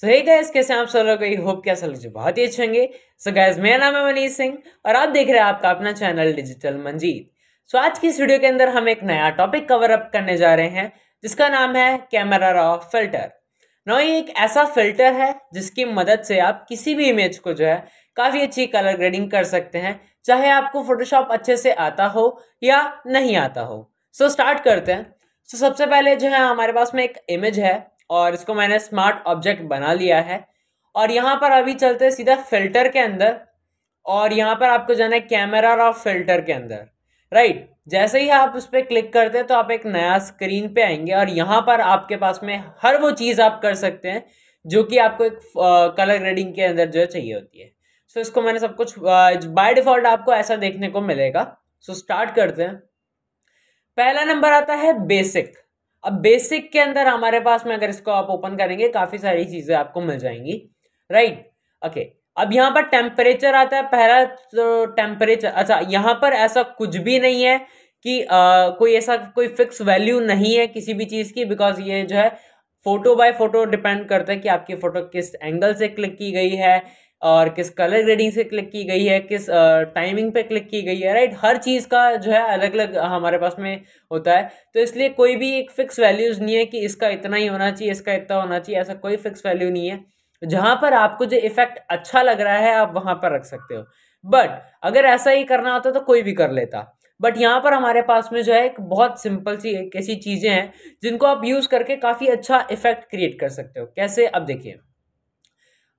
सो hey guys कैसे आप सब लोग होप क्या सब लोग बहुत ही अच्छे होंगे सो गैस मेरा नाम है मनीष सिंह और आप देख रहे हैं आपका अपना channel digital Manjeet so so, आज की इस वीडियो के अंदर हम एक नया टॉपिक कवर अप करने जा रहे हैं जिसका नाम है कैमरा रॉ फिल्टर नो ये एक ऐसा फिल्टर है जिसकी मदद से आप किसी भी इमेज को जो है काफ़ी अच्छी कलर ग्रेडिंग कर सकते हैं चाहे आपको फोटोशॉप अच्छे से आता हो या नहीं आता हो सो so, स्टार्ट करते हैं सो so, सबसे पहले जो है हमारे पास में एक इमेज है और इसको मैंने स्मार्ट ऑब्जेक्ट बना लिया है और यहाँ पर अभी चलते हैं सीधा फिल्टर के अंदर और यहाँ पर आपको जाना है कैमरा और फिल्टर के अंदर राइट जैसे ही आप उस पर क्लिक करते हैं तो आप एक नया स्क्रीन पे आएंगे और यहाँ पर आपके पास में हर वो चीज़ आप कर सकते हैं जो कि आपको एक कलर ग्रेडिंग के अंदर जो है चाहिए होती है सो इसको मैंने सब कुछ बाय डिफ़ॉल्ट आपको ऐसा देखने को मिलेगा सो स्टार्ट करते हैं पहला नंबर आता है बेसिक अब बेसिक के अंदर हमारे पास में अगर इसको आप ओपन करेंगे काफ़ी सारी चीज़ें आपको मिल जाएंगी राइट ओके अब यहाँ पर टेम्परेचर आता है पहला तो टेम्परेचर अच्छा यहाँ पर ऐसा कुछ भी नहीं है कि आ, कोई ऐसा कोई फिक्स वैल्यू नहीं है किसी भी चीज़ की बिकॉज ये जो है फोटो बाय फोटो डिपेंड करता है कि आपकी फ़ोटो किस एंगल से क्लिक की गई है और किस कलर ग्रेडिंग से क्लिक की गई है किस टाइमिंग पे क्लिक की गई है राइट हर चीज़ का जो है अलग अलग हमारे पास में होता है तो इसलिए कोई भी एक फ़िक्स वैल्यूज़ नहीं है कि इसका इतना ही होना चाहिए इसका इतना होना चाहिए ऐसा कोई फ़िक्स वैल्यू नहीं है जहाँ पर आपको जो इफ़ेक्ट अच्छा लग रहा है आप वहाँ पर रख सकते हो बट अगर ऐसा ही करना होता तो कोई भी कर लेता बट यहाँ पर हमारे पास में जो है एक बहुत सिंपल सी एक ऐसी चीज़ें हैं जिनको आप यूज़ करके काफ़ी अच्छा इफेक्ट क्रिएट कर सकते हो कैसे अब देखिए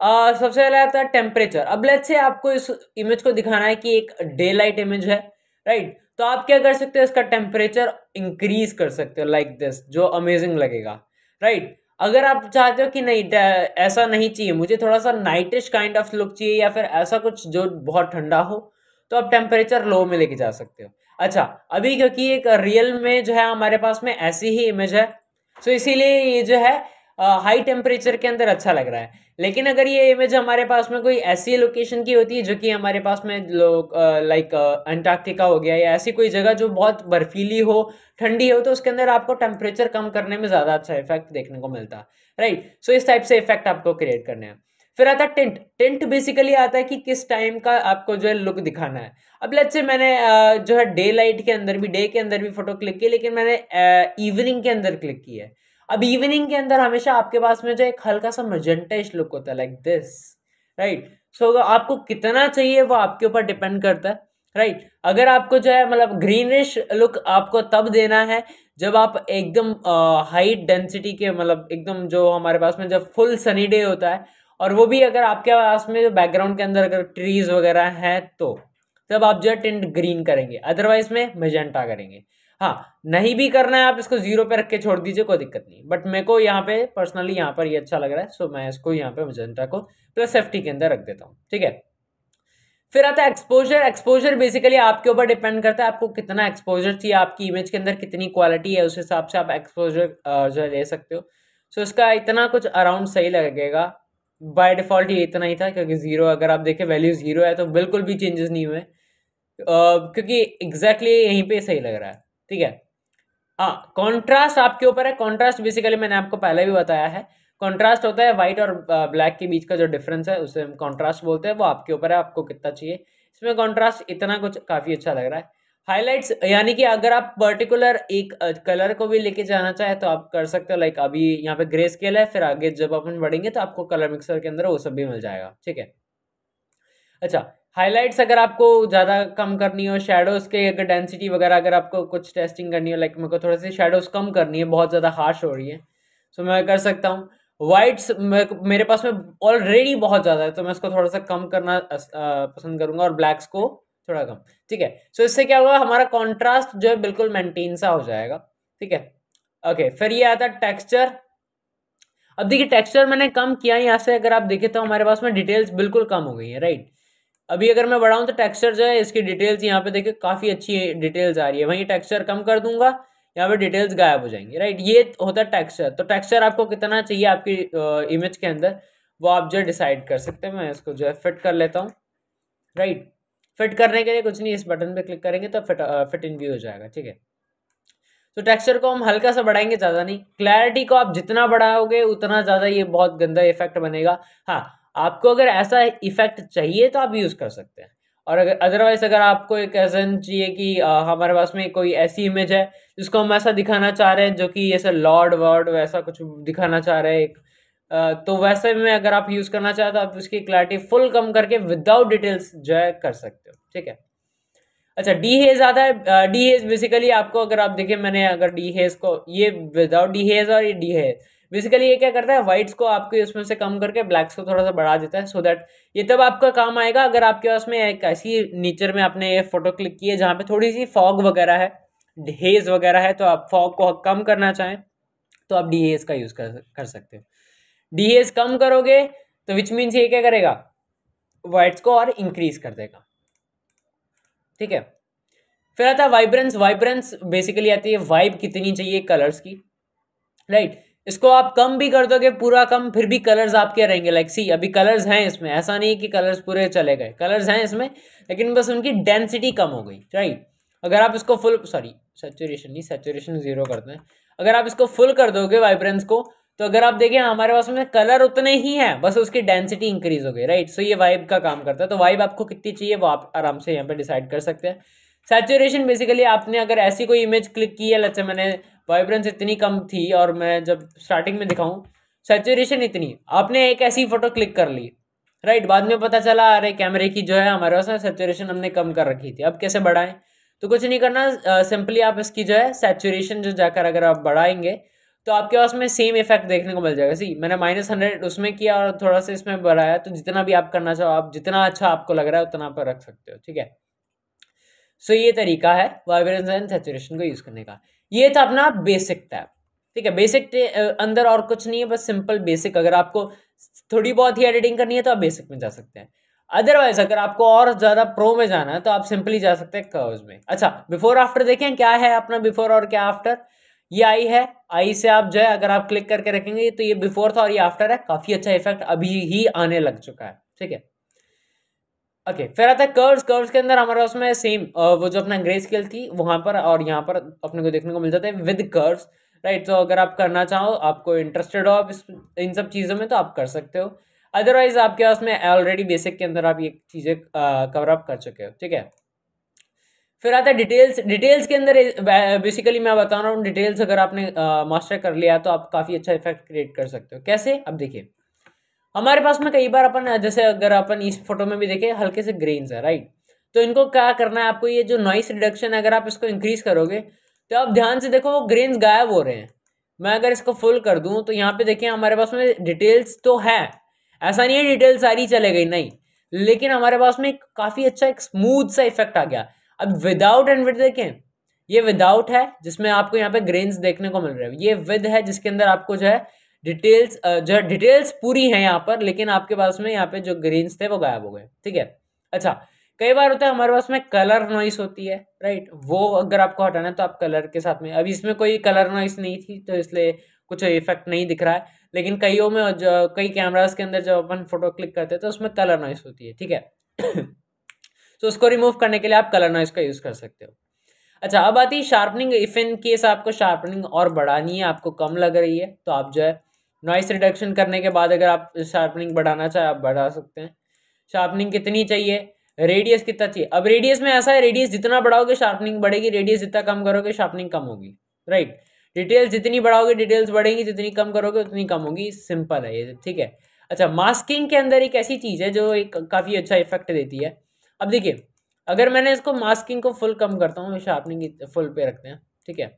आ, सबसे पहले आता है टेम्परेचर अब लेट से आपको इस इमेज को दिखाना है कि एक डे लाइट इमेज है राइट तो आप क्या कर सकते हो इसका टेम्परेचर इंक्रीज कर सकते हो लाइक दिस जो अमेजिंग लगेगा राइट अगर आप चाहते हो कि नहीं ऐसा नहीं चाहिए मुझे थोड़ा सा नाइटिश काइंड ऑफ लुक चाहिए या फिर ऐसा कुछ जो बहुत ठंडा हो तो आप टेम्परेचर लो में लेके जा सकते हो अच्छा अभी क्योंकि एक रियल में जो है हमारे पास में ऐसी ही इमेज है सो इसीलिए ये जो है हाई टेम्परेचर के अंदर अच्छा लग रहा है लेकिन अगर ये इमेज हमारे पास में कोई ऐसी लोकेशन की होती है जो कि हमारे पास में लोग लाइक अंटार्कटिका हो गया या ऐसी कोई जगह जो बहुत बर्फीली हो ठंडी हो तो उसके अंदर आपको टेम्परेचर कम करने में ज़्यादा अच्छा इफेक्ट देखने को मिलता है राइट सो इस टाइप से इफेक्ट आपको क्रिएट करने हैं फिर आता है टेंट टेंट बेसिकली आता है कि किस टाइम का आपको जो है लुक दिखाना है अब लेट्स से मैंने जो है डे लाइट के अंदर भी डे के अंदर भी फोटो क्लिक की लेकिन मैंने इवनिंग के अंदर क्लिक की है अब इवनिंग के अंदर हमेशा आपके पास में जो एक हल्का सा मजेंटाइश लुक होता है लाइक दिस राइट सो आपको कितना चाहिए वो आपके ऊपर डिपेंड करता है राइट right. अगर आपको जो है मतलब ग्रीनिश लुक आपको तब देना है जब आप एकदम हाई डेंसिटी के मतलब एकदम जो हमारे पास में जब फुल सनी डे होता है और वो भी अगर आपके पास में जो बैकग्राउंड के अंदर अगर ट्रीज वगैरह हैं तो तब आप जो है टिंट ग्रीन करेंगे अदरवाइज में मेजेंटा करेंगे हाँ नहीं भी करना है आप इसको जीरो पे रख के छोड़ दीजिए कोई दिक्कत नहीं बट मेरे को यहाँ पे पर्सनली यहाँ पर ये अच्छा लग रहा है सो मैं इसको यहाँ पे मजेंटा को प्लस सेफ्टी के अंदर रख देता हूँ ठीक है फिर आता है एक्सपोजर एक्सपोजर बेसिकली आपके ऊपर डिपेंड करता है आपको कितना एक्सपोजर चाहिए आपकी इमेज के अंदर कितनी क्वालिटी है उस हिसाब से आप एक्सपोजर जो है ले सकते हो सो इसका इतना कुछ अराउंड सही लगेगा बाय डिफॉल्ट ये इतना ही था क्योंकि ज़ीरो अगर आप देखें वैल्यू ज़ीरो है तो बिल्कुल भी चेंजेस नहीं हुए क्योंकि एग्जैक्टली exactly यहीं पे सही लग रहा है ठीक है कॉन्ट्रास्ट हाँ, आपके ऊपर है कॉन्ट्रास्ट बेसिकली मैंने आपको पहले भी बताया है कॉन्ट्रास्ट होता है व्हाइट और ब्लैक के बीच का जो डिफरेंस है उसे हम कॉन्ट्रास्ट बोलते हैं वो आपके ऊपर है आपको कितना चाहिए इसमें कॉन्ट्रास्ट इतना कुछ काफ़ी अच्छा लग रहा है हाईलाइट्स यानी कि अगर आप पर्टिकुलर एक कलर को भी लेके जाना चाहे तो आप कर सकते हो लाइक अभी यहाँ पे ग्रे स्केल है फिर आगे जब अपन बढ़ेंगे तो आपको कलर मिक्सर के अंदर वो सब भी मिल जाएगा ठीक है अच्छा हाईलाइट्स अगर आपको ज़्यादा कम करनी हो शेडोज़ के अगर डेंसिटी वगैरह अगर आपको कुछ टेस्टिंग करनी हो लाइक मेरे को थोड़ी सी शेडोज़ कम करनी है बहुत ज़्यादा हार्श हो रही है सो मैं कर सकता हूँ वाइट्स मेरे पास में ऑलरेडी बहुत ज़्यादा है तो मैं इसको थोड़ा सा कम करना पसंद करूँगा और ब्लैक्स को थोड़ा कम ठीक है सो इससे क्या होगा हमारा कॉन्ट्रास्ट जो है बिल्कुल मेनटेन सा हो जाएगा ठीक है ओके फिर ये आता है टेक्स्चर अब देखिए टेक्सचर मैंने कम किया यहाँ से अगर आप देखें तो हमारे पास में डिटेल्स बिल्कुल कम हो गई है राइट अभी अगर मैं बढ़ाऊँ तो टेक्स्चर जो है इसकी डिटेल्स यहाँ पे देखिए काफ़ी अच्छी डिटेल्स आ रही है वहीं टेक्स्चर कम कर दूंगा यहाँ पे डिटेल्स गायब हो जाएंगे राइट ये होता है टेक्स्चर तो टेक्स्चर आपको कितना चाहिए आपकी इमेज के अंदर वो आप जो डिसाइड कर सकते हैं मैं इसको जो है फिट कर लेता हूँ राइट फिट करने के लिए कुछ नहीं इस बटन पर क्लिक करेंगे तो फिट फिट इन व्यू हो जाएगा ठीक है तो टेक्सचर को हम हल्का सा बढ़ाएंगे ज़्यादा नहीं क्लैरिटी को आप जितना बढ़ाओगे उतना ज़्यादा ये बहुत गंदा इफेक्ट बनेगा हाँ आपको अगर ऐसा इफेक्ट चाहिए तो आप यूज़ कर सकते हैं और अगर अदरवाइज अगर आपको एक एजन चाहिए कि आ, हमारे पास में कोई ऐसी इमेज है जिसको हम ऐसा दिखाना चाह रहे हैं जो कि ऐसा लॉर्ड वर्ड वैसा कुछ दिखाना चाह रहे हैं आ, तो वैसे में अगर आप यूज़ करना चाहते तो आप उसकी क्लैरिटी फुल कम करके विदाउट डिटेल्स जो है कर सकते हो ठीक है अच्छा डी हेज आता है डी हेज बेसिकली आपको अगर आप देखें मैंने अगर डी हेज को ये विदाउट डी हेज और ये डी हेज बेसिकली ये क्या करता है वाइट्स को आपके उसमें से कम करके ब्लैक्स को थोड़ा सा बढ़ा देता है सो so दैट ये तब आपका काम आएगा अगर आपके पास में एक ऐसी नेचर में आपने ये फोटो क्लिक की है जहाँ पे थोड़ी सी फॉग वगैरह है डिहेज वगैरह है तो आप फॉग को कम करना चाहें तो आप डीएस का यूज़ कर कर सकते हो डीएस कम करोगे तो विच मीन्स ये क्या करेगा वाइट्स को और इंक्रीज कर देगा ठीक है फिर आता है वाइब्रेंस वाइब्रेंस बेसिकली आती है वाइब कितनी चाहिए कलर्स की राइट right. इसको आप कम भी कर दोगे पूरा कम फिर भी कलर्स आपके रहेंगे लाइक सी अभी कलर्स हैं इसमें ऐसा नहीं कि कलर्स पूरे चले गए कलर्स हैं इसमें लेकिन बस उनकी डेंसिटी कम हो गई राइट अगर आप इसको फुल सॉरी सेचुरेशन नहीं सेचुरेशन जीरो करते हैं अगर आप इसको फुल कर दोगे वाइब्रेंस को तो अगर आप देखें हमारे पास में कलर उतने ही हैं बस उसकी डेंसिटी इंक्रीज हो गई राइट सो ये वाइब का काम करता है तो वाइब आपको कितनी चाहिए वो आप आराम से यहाँ पर डिसाइड कर सकते हैं सैचुरेशन बेसिकली आपने अगर ऐसी कोई इमेज क्लिक की है लच्छे मैंने वाइब्रेंस इतनी कम थी और मैं जब स्टार्टिंग में दिखाऊं सेचुरेशन इतनी आपने एक ऐसी फ़ोटो क्लिक कर ली राइट बाद में पता चला अरे कैमरे की जो है हमारे पास सेचुरेशन हमने कम कर रखी थी अब कैसे बढ़ाएं तो कुछ नहीं करना सिंपली आप इसकी जो है सेचुरेशन जो जाकर अगर आप बढ़ाएंगे तो आपके पास में सेम इफेक्ट देखने को मिल जाएगा सी मैंने माइनस हंड्रेड उसमें किया और थोड़ा सा इसमें बढ़ाया तो जितना भी आप करना चाहो आप जितना अच्छा आपको लग रहा है उतना आप रख सकते हो ठीक है सो so, ये तरीका है वाइब्रेंस एंड सेचुरेशन को यूज़ करने का ये था अपना बेसिक टैब ठीक है बेसिक अंदर और कुछ नहीं है बस सिंपल बेसिक अगर आपको थोड़ी बहुत ही एडिटिंग करनी है तो आप बेसिक में जा सकते हैं अदरवाइज अगर आपको और ज़्यादा प्रो में जाना है तो आप सिंपली जा सकते हैं कर्व में अच्छा बिफोर आफ्टर देखें क्या है अपना बिफोर और क्या आफ्टर ये आई है आई से आप जो है अगर आप क्लिक करके रखेंगे तो ये बिफोर था और ये आफ्टर है काफ़ी अच्छा इफेक्ट अभी ही आने लग चुका है ठीक है ओके okay, फिर आता है कर्व्स कर्व्स के अंदर हमारे उसमें सेम uh, वो जो अपना ग्रे स्केल थी वहाँ पर और यहाँ पर अपने को देखने को मिल जाता है विद कर्व्स राइट तो अगर आप करना चाहो आपको इंटरेस्टेड हो आप इस इन सब चीज़ों में तो आप कर सकते हो अदरवाइज आपके पास में ऑलरेडी बेसिक के अंदर आप ये चीज़ें कवर uh, अप कर चुके हो ठीक है फिर आता है डिटेल्स डिटेल्स के अंदर बेसिकली uh, मैं बता रहा हूँ डिटेल्स अगर आपने मास्टर कर लिया तो आप काफ़ी अच्छा इफेक्ट क्रिएट कर सकते हो कैसे अब देखिए हमारे पास में कई बार अपन जैसे अगर अपन इस फोटो में भी देखें हल्के से ग्रेन्स है राइट तो इनको क्या करना है आपको ये जो नॉइस रिडक्शन है अगर आप इसको इंक्रीज करोगे तो आप ध्यान से देखो वो ग्रेन्स गायब हो रहे हैं मैं अगर इसको फुल कर दूँ तो यहाँ पे देखें हमारे पास में डिटेल्स तो है ऐसा नहीं है डिटेल्स सारी चले गई नहीं लेकिन हमारे पास में काफ़ी अच्छा एक स्मूथ सा इफेक्ट आ गया अब विदाउट एंड विद देखें ये विदाउट है जिसमें आपको यहाँ पे ग्रेन्स देखने को मिल रहे हैं ये विद है जिसके अंदर आपको जो है डिटेल्स जो डिटेल्स पूरी है यहाँ पर लेकिन आपके पास में यहाँ पे जो ग्रीन्स थे वो गायब हो गए ठीक है अच्छा कई बार होता है हमारे पास में कलर नॉइस होती है राइट वो अगर आपको हटाना है तो आप कलर के साथ में अभी इसमें कोई कलर नॉइस नहीं थी तो इसलिए कुछ इफेक्ट नहीं दिख रहा है लेकिन कईयों में जो कई कैमराज के अंदर जब अपन फोटो क्लिक करते हैं तो उसमें कलर नॉइस होती है ठीक है तो उसको रिमूव करने के लिए आप कलर नॉइस का यूज़ कर सकते हो अच्छा अब आती है शार्पनिंग इफ इन केस आपको शार्पनिंग और बढ़ानी है आपको कम लग रही है तो आप जो है नॉइस रिडक्शन करने के बाद अगर आप शार्पनिंग बढ़ाना चाहें आप बढ़ा सकते हैं शार्पनिंग कितनी चाहिए रेडियस कितना चाहिए अब रेडियस में ऐसा है रेडियस जितना बढ़ाओगे शार्पनिंग बढ़ेगी रेडियस जितना कम करोगे शार्पनिंग कम होगी राइट डिटेल्स जितनी बढ़ाओगे डिटेल्स बढ़ेंगी जितनी कम करोगे उतनी कम होगी सिंपल है ये ठीक है अच्छा मास्किंग के अंदर एक ऐसी चीज़ है जो एक काफ़ी अच्छा इफेक्ट देती है अब देखिए अगर मैंने इसको मास्किंग को फुल कम करता हूँ शार्पनिंग फुल पे रखते हैं ठीक है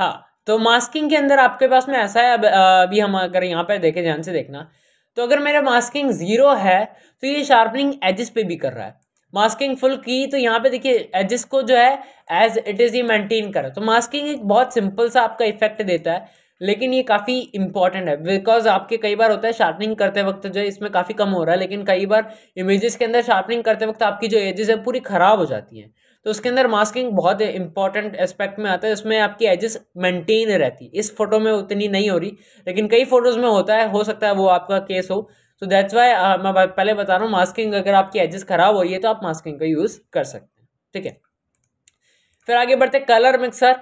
हाँ तो मास्किंग के अंदर आपके पास में ऐसा है अब अभी हम अगर यहाँ पर देखें ध्यान से देखना तो अगर मेरा मास्किंग ज़ीरो है तो ये शार्पनिंग एजिस पे भी कर रहा है मास्किंग फुल की तो यहाँ पे देखिए एजिस को जो है एज इट इज़ ये मेंटेन कर रहा तो मास्किंग एक बहुत सिंपल सा आपका इफेक्ट देता है लेकिन ये काफ़ी इंपॉर्टेंट है बिकॉज आपके कई बार होता है शार्पनिंग करते वक्त जो है इसमें काफ़ी कम हो रहा है लेकिन कई बार इमेजेस के अंदर शार्पनिंग करते वक्त आपकी जो एजेस है पूरी ख़राब हो जाती हैं तो उसके अंदर मास्किंग बहुत इंपॉर्टेंट एस्पेक्ट में आता है इसमें आपकी एजेस मेंटेन रहती है इस फोटो में उतनी नहीं हो रही लेकिन कई फोटोज़ में होता है हो सकता है वो आपका केस हो तो दैट्स वाई मैं पहले बता रहा हूँ मास्किंग अगर आपकी एजेस ख़राब रही है तो आप मास्किंग का यूज़ कर सकते हैं ठीक है फिर आगे बढ़ते कलर मिक्सर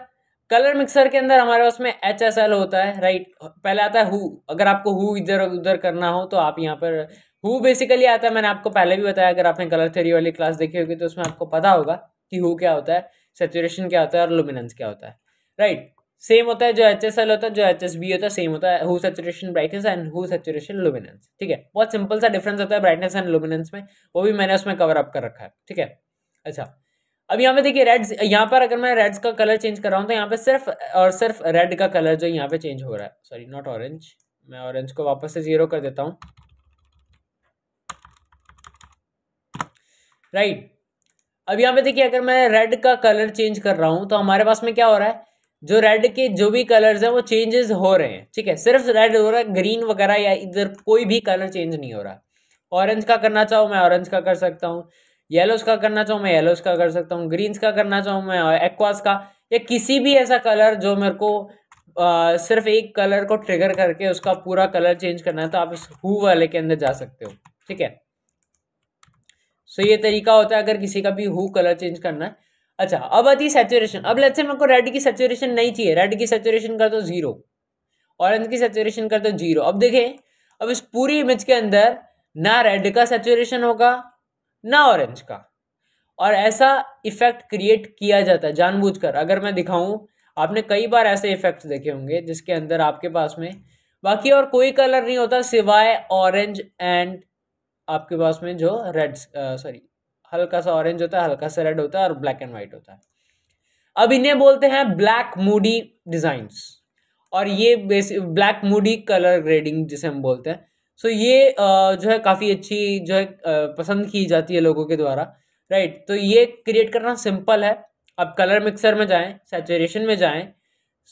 कलर मिक्सर के अंदर हमारे पास में एच एस एल होता है राइट पहले आता है हु अगर आपको हु इधर उधर करना हो तो आप यहाँ पर हु बेसिकली आता है मैंने आपको पहले भी बताया अगर आपने कलर थ्योरी वाली क्लास देखी होगी तो उसमें आपको पता होगा कि हु क्या होता है सेचुरेशन क्या होता है और लुमिनेंस क्या होता है राइट right. सेम होता है जो एच एस एल होता है जो एच एस बी होता है सेम होता है hue saturation brightness and hue saturation luminance ठीक है बहुत सिंपल सा डिफरेंस होता है ब्राइटनेस एंड लुमिनेंस में वो भी मैंने उसमें कवर अप कर रखा है ठीक है अच्छा अब यहाँ पे देखिए रेड्स यहाँ पर अगर मैं रेड्स का कलर चेंज कर रहा हूँ तो यहाँ पे सिर्फ और सिर्फ रेड का कलर जो यहाँ पे चेंज हो रहा है सॉरी नॉट ऑरेंज मैं ऑरेंज को वापस से जीरो कर देता हूँ राइट right. अब यहाँ पे देखिए अगर मैं रेड का कलर चेंज कर रहा हूँ तो हमारे पास में क्या हो रहा है जो रेड के जो भी कलर्स हैं वो चेंजेस हो रहे हैं ठीक है सिर्फ रेड हो रहा है ग्रीन वगैरह या इधर कोई भी कलर चेंज नहीं हो रहा ऑरेंज का करना चाहूँ मैं ऑरेंज का कर सकता हूँ येलोज का करना चाहूँ मैं येलोज का कर सकता हूँ ग्रीन्स का करना चाहूँ मैं एक्वास का या किसी भी ऐसा कलर जो मेरे को आ, सिर्फ एक कलर को ट्रिगर करके उसका पूरा कलर चेंज करना है तो आप इस हु वाले के अंदर जा सकते हो ठीक है सो ये तरीका होता है अगर किसी का भी हु कलर चेंज करना है अच्छा अब आती है सेचुरेशन अब लेट्स से मेरे को रेड की सेचुरेशन नहीं चाहिए रेड की सेचुरेशन कर दो तो जीरो ऑरेंज की सेचुरेशन कर दो तो जीरो अब देखें अब इस पूरी इमेज के अंदर ना रेड का सेचुरेशन होगा ना ऑरेंज का और ऐसा इफेक्ट क्रिएट किया जाता है जानबूझकर अगर मैं दिखाऊं आपने कई बार ऐसे इफेक्ट्स देखे होंगे जिसके अंदर आपके पास में बाकी और कोई कलर नहीं होता सिवाय ऑरेंज एंड आपके पास में जो रेड सॉरी हल्का सा ऑरेंज होता है हल्का सा रेड होता है और ब्लैक एंड वाइट होता है अब इन्हें बोलते हैं ब्लैक मूडी डिज़ाइंस और ये basic black moody colour grading जिसे हम बोलते हैं सो ये जो है काफ़ी अच्छी जो है पसंद की जाती है लोगों के द्वारा राइट तो ये क्रिएट करना सिंपल है आप कलर मिक्सर में जाएं सेचुरेशन में जाएं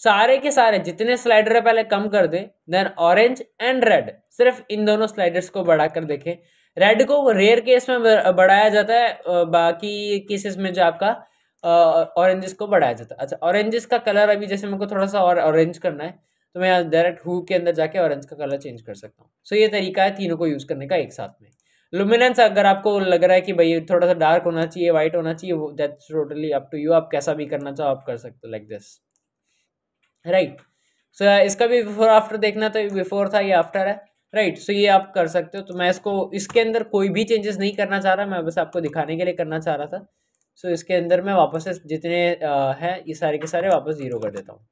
सारे के सारे जितने स्लाइडर है पहले कम कर दें देन ऑरेंज एंड रेड सिर्फ इन दोनों स्लाइडर्स को बढ़ा कर देखें रेड को रेयर केस में बढ़ाया जाता है बाकी केसेस में जो आपका ऑरेंजेस को बढ़ाया जाता है अच्छा ऑरेंजेस का कलर अभी जैसे मेरे को थोड़ा सा और ऑरेंज करना है तो मैं यहाँ डायरेक्ट हु के अंदर जाके ऑरेंज का कलर चेंज कर सकता हूँ सो ये तरीका है तीनों को यूज़ करने का एक साथ में लुमिनेंस अगर आपको लग रहा है कि भाई थोड़ा सा डार्क होना चाहिए वाइट होना चाहिए वो that's totally up to you आप कैसा भी करना चाहो आप कर सकते हो लाइक दिस राइट सो इसका भी बिफोर आफ्टर देखना तो बिफोर था ये आफ्टर है राइट right, सो so ये आप कर सकते हो तो मैं इसको इसके अंदर कोई भी चेंजेस नहीं करना चाह रहा मैं बस आपको दिखाने के लिए करना चाह रहा था सो so इसके अंदर मैं वापस जितने हैं ये सारे के सारे वापस ज़ीरो कर देता हूँ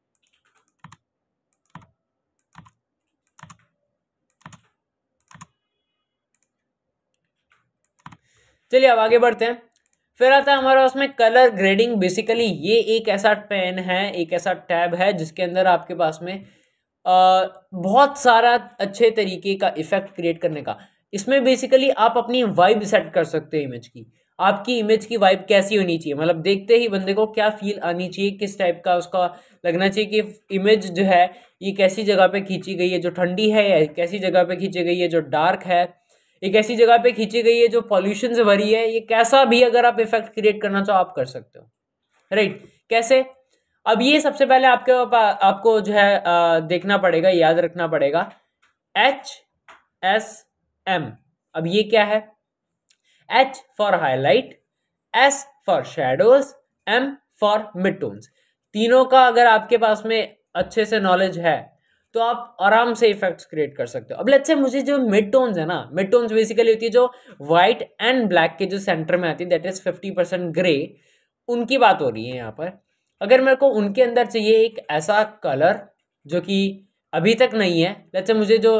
चलिए अब आगे बढ़ते हैं फिर आता है हमारा उसमें कलर ग्रेडिंग बेसिकली ये एक ऐसा पेन है एक ऐसा टैब है जिसके अंदर आपके पास में बहुत सारा अच्छे तरीके का इफेक्ट क्रिएट करने का इसमें बेसिकली आप अपनी वाइब सेट कर सकते हो इमेज की आपकी इमेज की वाइब कैसी होनी चाहिए मतलब देखते ही बंदे को क्या फील आनी चाहिए किस टाइप का उसका लगना चाहिए कि इमेज जो है ये कैसी जगह पे खींची गई है जो ठंडी है या कैसी जगह पे खींची गई है जो डार्क है एक ऐसी जगह पे खींची गई है जो पॉल्यूशन से भरी है ये कैसा भी अगर आप इफेक्ट क्रिएट करना चाहो आप कर सकते हो राइट right. कैसे अब ये सबसे पहले आपके आपको जो है देखना पड़ेगा याद रखना पड़ेगा एच एस एम अब ये क्या है H for highlight S for shadows M for mid tones तीनों का अगर आपके पास में अच्छे से नॉलेज है तो आप आराम से इफेक्ट्स क्रिएट कर सकते हो अब लेट्स से मुझे जो मिड टोन्स है ना मिड टोन्स बेसिकली होती है जो व्हाइट एंड ब्लैक के जो सेंटर में आती है that is fifty percent grey उनकी बात हो रही है यहाँ पर अगर मेरे को उनके अंदर चाहिए एक ऐसा कलर जो कि अभी तक नहीं है जैसे मुझे जो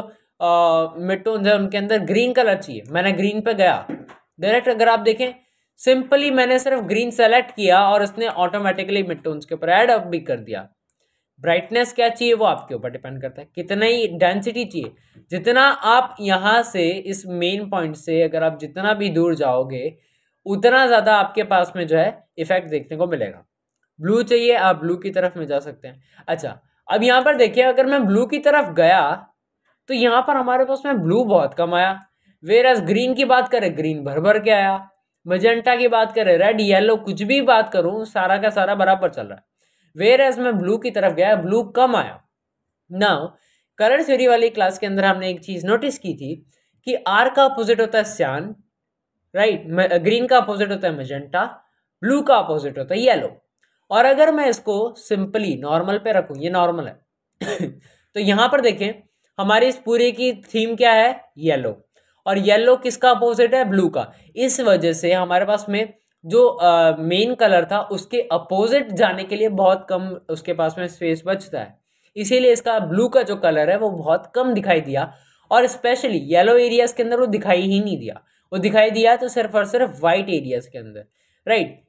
मिड टोन्स है उनके अंदर ग्रीन कलर चाहिए मैंने ग्रीन पे गया डायरेक्ट अगर आप देखें सिंपली मैंने सिर्फ ग्रीन सेलेक्ट किया और उसने ऑटोमेटिकली मिड टोन्स के ऊपर एड अप भी कर दिया ब्राइटनेस क्या चाहिए वो आपके ऊपर डिपेंड करता है कितना ही डेंसिटी चाहिए जितना आप यहाँ से इस मेन पॉइंट से अगर आप जितना भी दूर जाओगे उतना ज़्यादा आपके पास में जो है इफेक्ट देखने को मिलेगा ब्लू चाहिए आप ब्लू की तरफ में जा सकते हैं अच्छा अब यहाँ पर देखिए अगर मैं ब्लू की तरफ गया तो यहाँ पर हमारे पास में ब्लू बहुत कम आया वेर एस ग्रीन की बात करें ग्रीन भर भर के आया मजेंटा की बात करें रेड येलो कुछ भी बात करूँ सारा का सारा बराबर चल रहा है वेर एज मैं ब्लू की तरफ गया ब्लू कम आया ना करंट थ्योरी वाली क्लास के अंदर हमने एक चीज़ नोटिस की थी कि आर का अपोजिट होता है सियान राइट ग्रीन का अपोजिट होता है मजेंटा ब्लू का अपोजिट होता है येलो और अगर मैं इसको सिंपली नॉर्मल पे रखूँ ये नॉर्मल है तो यहाँ पर देखें हमारी इस पूरे की थीम क्या है येलो और येलो किसका अपोजिट है ब्लू का इस वजह से हमारे पास में जो मेन कलर था उसके अपोजिट जाने के लिए बहुत कम उसके पास में स्पेस बचता है इसीलिए इसका ब्लू का जो कलर है वो बहुत कम दिखाई दिया और स्पेशली येलो एरियाज के अंदर वो दिखाई ही नहीं दिया वो दिखाई दिया तो सिर्फ और सिर्फ वाइट एरियाज के अंदर राइट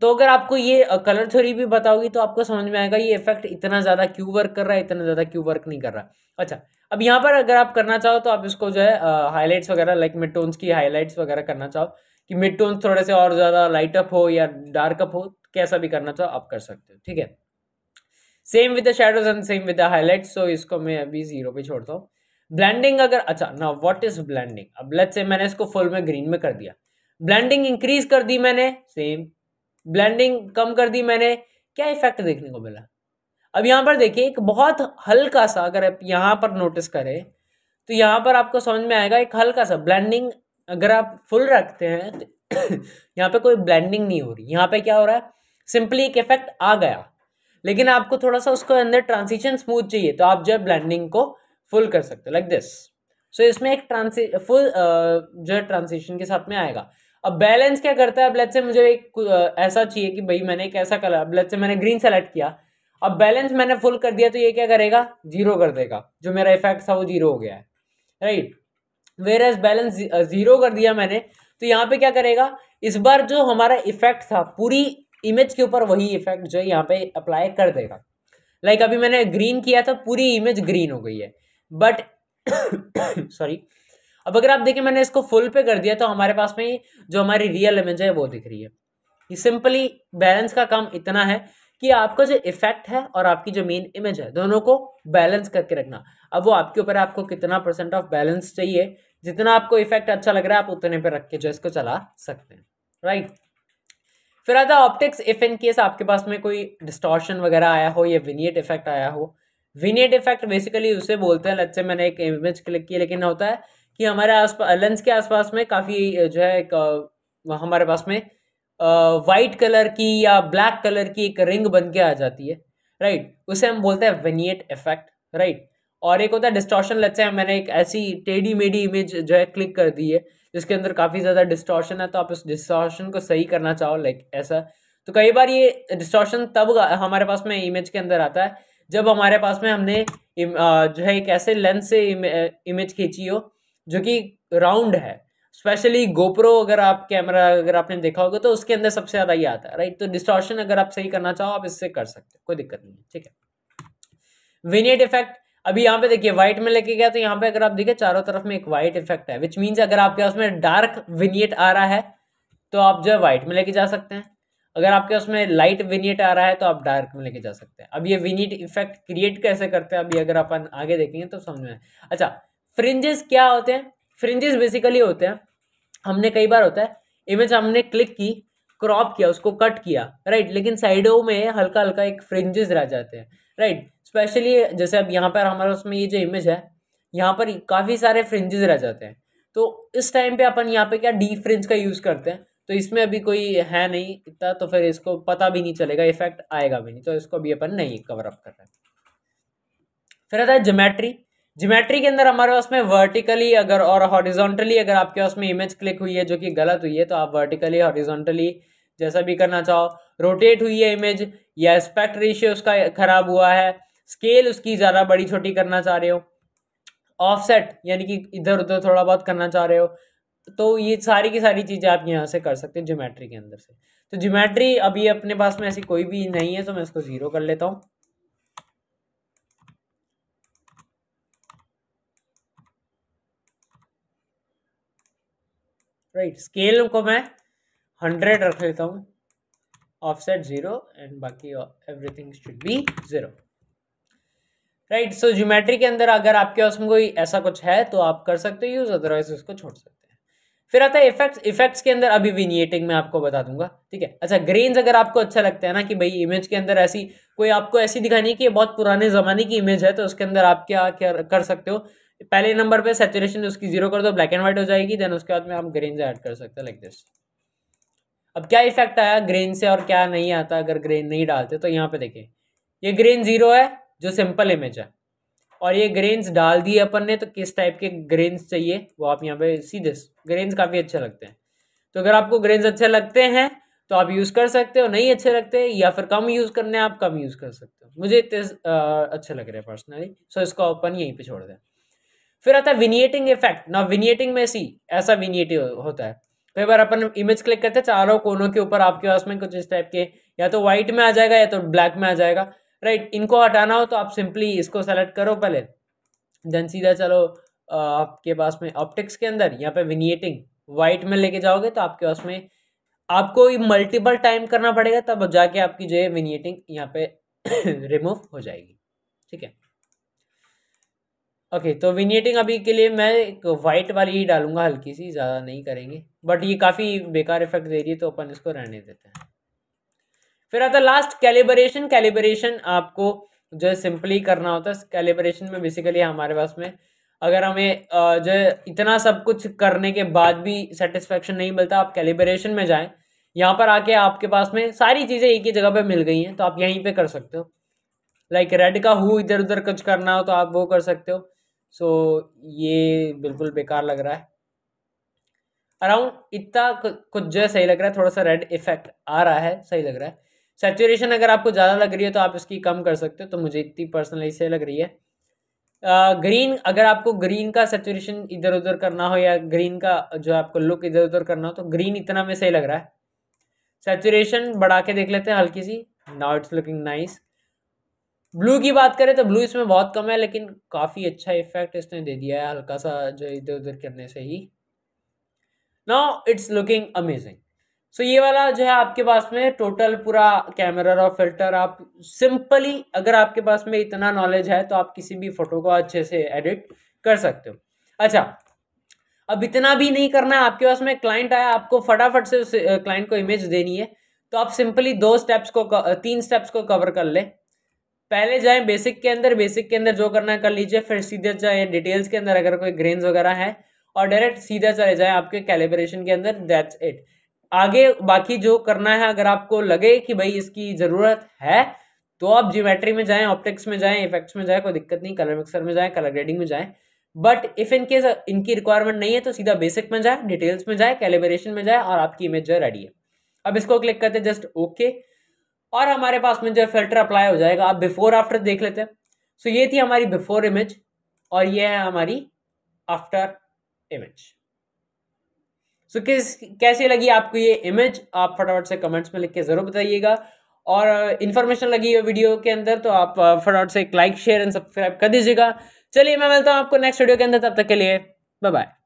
तो अगर आपको ये कलर थ्योरी भी बताओगी तो आपको समझ में आएगा ये इफेक्ट इतना ज़्यादा क्यों वर्क कर रहा है इतना ज़्यादा क्यों वर्क नहीं कर रहा अच्छा अब यहाँ पर अगर आप करना चाहो तो आप इसको जो है हाईलाइट्स वगैरह लाइक मिड टोन्स की हाईलाइट्स वगैरह करना चाहो कि मिड टोन्स थोड़े से और ज़्यादा लाइट अप हो या डार्क अप हो कैसा भी करना चाहो आप कर सकते हो ठीक है same with the shadows and same with the highlights so इसको मैं अभी जीरो पे छोड़ता हूँ ब्लैंडिंग अगर अच्छा ना वॉट इज ब्लैंडिंग अब लेट्स से मैंने इसको फुल में ग्रीन में कर दिया ब्लैंडिंग इंक्रीज कर दी मैंने सेम ब्लेंडिंग कम कर दी मैंने क्या इफेक्ट देखने को मिला अब यहाँ पर देखिए एक बहुत हल्का सा अगर आप यहाँ पर नोटिस करें तो यहाँ पर आपको समझ में आएगा एक हल्का सा ब्लेंडिंग अगर आप फुल रखते हैं तो यहाँ पे कोई ब्लेंडिंग नहीं हो रही यहाँ पे क्या हो रहा है सिंपली एक इफेक्ट आ गया लेकिन आपको थोड़ा सा उसको अंदर ट्रांसिशन स्मूथ चाहिए तो आप जो है ब्लैंडिंग को फुल कर सकते हो लाइक दिस सो इसमें एक ट्रांसि फुल जो है ट्रांसिशन के साथ में आएगा अब बैलेंस क्या करता है अब लेट से मुझे एक ऐसा चाहिए कि भाई मैंने एक ऐसा कलर अब लेट से मैंने ग्रीन सेलेक्ट किया अब बैलेंस मैंने फुल कर दिया तो ये क्या करेगा जीरो कर देगा जो मेरा इफेक्ट था वो जीरो हो गया है right whereas balance zero कर दिया मैंने तो यहाँ पे क्या करेगा इस बार जो हमारा इफेक्ट था पूरी इमेज के ऊपर वही इफेक्ट जो है यहाँ पे अप्लाई कर देगा लाइक like अभी मैंने ग्रीन किया था पूरी इमेज ग्रीन हो गई है बट सॉरी अब अगर आप देखें मैंने इसको फुल पे कर दिया तो हमारे पास में जो हमारी रियल इमेज है वो दिख रही है ये सिंपली बैलेंस का काम इतना है कि आपका जो इफेक्ट है और आपकी जो मेन इमेज है दोनों को बैलेंस करके रखना अब वो आपके ऊपर आपको कितना परसेंट ऑफ बैलेंस चाहिए जितना आपको इफेक्ट अच्छा लग रहा है आप उतने पर रख के जो इसको चला सकते हैं राइट फिर आता ऑप्टिक्स इफ इन केस आपके पास में कोई डिस्टॉर्शन वगैरह आया हो या विनियट इफेक्ट आया हो विनियट इफेक्ट बेसिकली उसे बोलते हैं लच्चे मैंने एक इमेज क्लिक की लेकिन होता है कि हमारे आसपास लेंस के आसपास में काफ़ी जो है एक हमारे पास में वाइट कलर की या ब्लैक कलर की एक रिंग बन के आ जाती है राइट उसे हम बोलते हैं वेनिएट इफेक्ट राइट और एक होता है डिस्टॉर्शन लेट्स हैं मैंने एक ऐसी टेढ़ी मेढ़ी इमेज जो है क्लिक कर दी है जिसके अंदर काफ़ी ज़्यादा डिस्टॉर्शन है तो आप उस डिस्टॉर्शन को सही करना चाहो लाइक ऐसा तो कई बार ये डिस्टॉर्शन तब हमारे पास में इमेज के अंदर आता है जब हमारे पास में हमने जो है एक ऐसे लेंस से इमेज खींची हो जो कि राउंड है स्पेशली गोप्रो अगर आप कैमरा अगर आपने देखा होगा तो उसके अंदर सबसे ज़्यादा ये आता है राइट तो डिस्टॉर्शन अगर आप सही करना चाहो आप इससे कर सकते हो कोई दिक्कत नहीं है ठीक है विनियट इफेक्ट अभी यहाँ पे देखिए व्हाइट में लेके गया तो यहाँ पे अगर आप देखिए चारों तरफ में एक व्हाइट इफेक्ट है विच मीन्स अगर आपके उसमें डार्क विनियट आ रहा है तो आप जो है व्हाइट में लेके जा सकते हैं अगर आपके उसमें लाइट विनियट आ रहा है तो आप डार्क में लेके जा सकते हैं अब ये विनियट इफेक्ट क्रिएट कैसे करते हैं अभी अगर अपन आगे देखेंगे तो समझ में अच्छा फ्रिंजेस क्या होते हैं फ्रिंजेस बेसिकली होते हैं हमने कई बार होता है इमेज हमने क्लिक की क्रॉप किया उसको कट किया राइट लेकिन साइडों में हल्का हल्का एक फ्रिंजेस रह जाते हैं राइट स्पेशली जैसे अब यहाँ पर हमारा उसमें ये जो इमेज है यहाँ पर काफ़ी सारे फ्रिंजेस रह जाते हैं तो इस टाइम पे अपन यहाँ पे क्या डी फ्रिंज का यूज़ करते हैं तो इसमें अभी कोई है नहीं इतना तो फिर इसको पता भी नहीं चलेगा इफेक्ट आएगा भी नहीं तो इसको अभी अपन नहीं कवर अप कर रहे हैं फिर आता है जोमेट्री ज्योमेट्री के अंदर हमारे पास में वर्टिकली अगर और हॉरिजॉन्टली अगर आपके पास में इमेज क्लिक हुई है जो कि गलत हुई है तो आप वर्टिकली हॉरिजॉन्टली जैसा भी करना चाहो रोटेट हुई है इमेज या एस्पेक्ट रेशियो उसका खराब हुआ है स्केल उसकी ज़्यादा बड़ी छोटी करना चाह रहे हो ऑफसेट यानी कि इधर उधर थोड़ा बहुत करना चाह रहे हो तो ये सारी की सारी चीज़ें आप यहाँ से कर सकते हो ज्योमेट्री के अंदर से तो ज्योमेट्री अभी अपने पास में ऐसी कोई भी नहीं है तो मैं इसको ज़ीरो कर लेता हूँ राइट स्केल को मैं हंड्रेड रख लेता हूँ ऑफसेट जीरो एंड बाकी everything should be zero right so geometry के अंदर अगर आपके पास में कोई ऐसा कुछ है तो आप कर सकते हो यूज अदरवाइज उसको छोड़ सकते हैं फिर आता है इफेक्ट्स इफेक्ट्स के अंदर अभी विनिएटिंग में आपको बता दूंगा ठीक है अच्छा ग्रेन्स अगर आपको अच्छा लगता है ना कि भाई इमेज के अंदर ऐसी कोई आपको ऐसी दिखानी है कि बहुत पुराने ज़माने की इमेज है तो उसके अंदर आप क्या क्या कर सकते हो पहले नंबर पे सेचुरेशन उसकी जीरो कर दो ब्लैक एंड व्हाइट हो जाएगी देन उसके बाद में आप ग्रेन से ऐड कर सकते हैं लाइक दिस अब क्या इफेक्ट आया ग्रेन से और क्या नहीं आता अगर ग्रेन नहीं डालते तो यहाँ पे देखिए ये ग्रेन जीरो है जो सिंपल इमेज है और ये ग्रेन्स डाल दिए अपन ने तो किस टाइप के ग्रेन्स चाहिए वो आप यहाँ पे सी दिस ग्रेन्स काफ़ी अच्छे लगते हैं तो अगर आपको ग्रेन्स अच्छे लगते हैं तो आप यूज़ कर सकते हो नहीं अच्छे लगते या फिर कम यूज़ करने आप कम यूज़ कर सकते हो मुझे इतने अच्छे लग रहे हैं पर्सनली सो इसको अपन यहीं पर छोड़ दें फिर आता है विनिएटिंग इफेक्ट ना विनिएटिंग में सी ऐसा विनिएटिव होता है कई बार अपन इमेज क्लिक करते हैं चारों कोनों के ऊपर आपके पास में कुछ इस टाइप के या तो व्हाइट में आ जाएगा या तो ब्लैक में आ जाएगा राइट इनको हटाना हो तो आप सिंपली इसको सेलेक्ट करो पहले देन सीधा चलो आपके पास में ऑप्टिक्स के अंदर यहाँ पे विनिएटिंग व्हाइट में लेके जाओगे तो आपके पास में आपको मल्टीपल टाइम करना पड़ेगा तब जाके आपकी जो है विनिएटिंग यहाँ पे रिमूव हो जाएगी ठीक है ओके तो विनिएटिंग अभी के लिए मैं एक वाइट वाली ही डालूंगा हल्की सी ज़्यादा नहीं करेंगे बट ये काफ़ी बेकार इफेक्ट दे रही है तो अपन इसको रहने देते हैं फिर आता लास्ट कैलिब्रेशन कैलिब्रेशन आपको जो है सिंपली करना होता है कैलिब्रेशन में बेसिकली हमारे पास में अगर हमें जो है इतना सब कुछ करने के बाद भी सेटिस्फेक्शन नहीं मिलता आप कैलिब्रेशन में जाएं यहाँ पर आके आपके पास में सारी चीज़ें एक ही जगह पर मिल गई हैं तो आप यहीं पर कर सकते हो लाइक like रेड का हु इधर उधर कुछ करना हो तो आप वो कर सकते हो सो ये बिल्कुल बेकार लग रहा है अराउंड इतना कुछ जो है सही लग रहा है थोड़ा सा रेड इफेक्ट आ रहा है सही लग रहा है सेचुरेशन अगर आपको ज़्यादा लग रही है तो आप इसकी कम कर सकते हो तो मुझे इतनी पर्सनली सही लग रही है ग्रीन uh, अगर आपको ग्रीन का सेचुरेशन इधर उधर करना हो या ग्रीन का जो आपको लुक इधर उधर करना हो तो ग्रीन इतना में सही लग रहा है सेचुरेशन बढ़ा के देख लेते हैं हल्की सी now it's looking nice blue की बात करें तो ब्लू इसमें बहुत कम है लेकिन काफ़ी अच्छा इफेक्ट इसने दे दिया है हल्का सा जो इधर उधर करने से ही now it's looking amazing so ये वाला जो है आपके पास में टोटल पूरा कैमरा और फिल्टर आप सिंपली अगर आपके पास में इतना नॉलेज है तो आप किसी भी फोटो को अच्छे से एडिट कर सकते हो अच्छा अब इतना भी नहीं करना है आपके पास में क्लाइंट आया आपको फटाफट से क्लाइंट को इमेज देनी है तो आप सिंपली दो स्टेप्स को तीन स्टेप्स को कवर कर ले पहले जाएं बेसिक के अंदर बेसिक के अंदर जो करना है कर लीजिए फिर सीधे जाए डिटेल्स के अंदर अगर कोई ग्रेन्स वगैरह है और डायरेक्ट सीधा चले जाए आपके कैलिब्रेशन के अंदर दैट्स इट आगे बाकी जो करना है अगर आपको लगे कि भाई इसकी ज़रूरत है तो आप जियोमेट्री में जाएं ऑप्टिक्स में जाएं इफेक्ट्स में जाएं कोई दिक्कत नहीं कलर मिक्सर में जाएं कलर ग्रेडिंग में जाएं बट इफ़ इन केस इनकी रिक्वायरमेंट नहीं है तो सीधा बेसिक में जाए डिटेल्स में जाए कैलिब्रेशन में जाए और आपकी इमेज जो रेडी है अब इसको क्लिक करते जस्ट ओके okay, और हमारे पास में जो फिल्टर अप्लाई हो जाएगा आप बिफोर आफ्टर देख लेते हैं सो so, ये थी हमारी बिफोर इमेज और ये है हमारी आफ्टर इमेज सो किस कैसे लगी आपको ये इमेज आप फटाफट से कमेंट्स में लिख के ज़रूर बताइएगा और इन्फॉर्मेशन uh, लगी है वीडियो के अंदर तो आप uh, फटाफट से एक लाइक शेयर एंड सब्सक्राइब कर दीजिएगा चलिए मैं मिलता हूँ आपको नेक्स्ट वीडियो के अंदर तब तक के लिए बाय बाय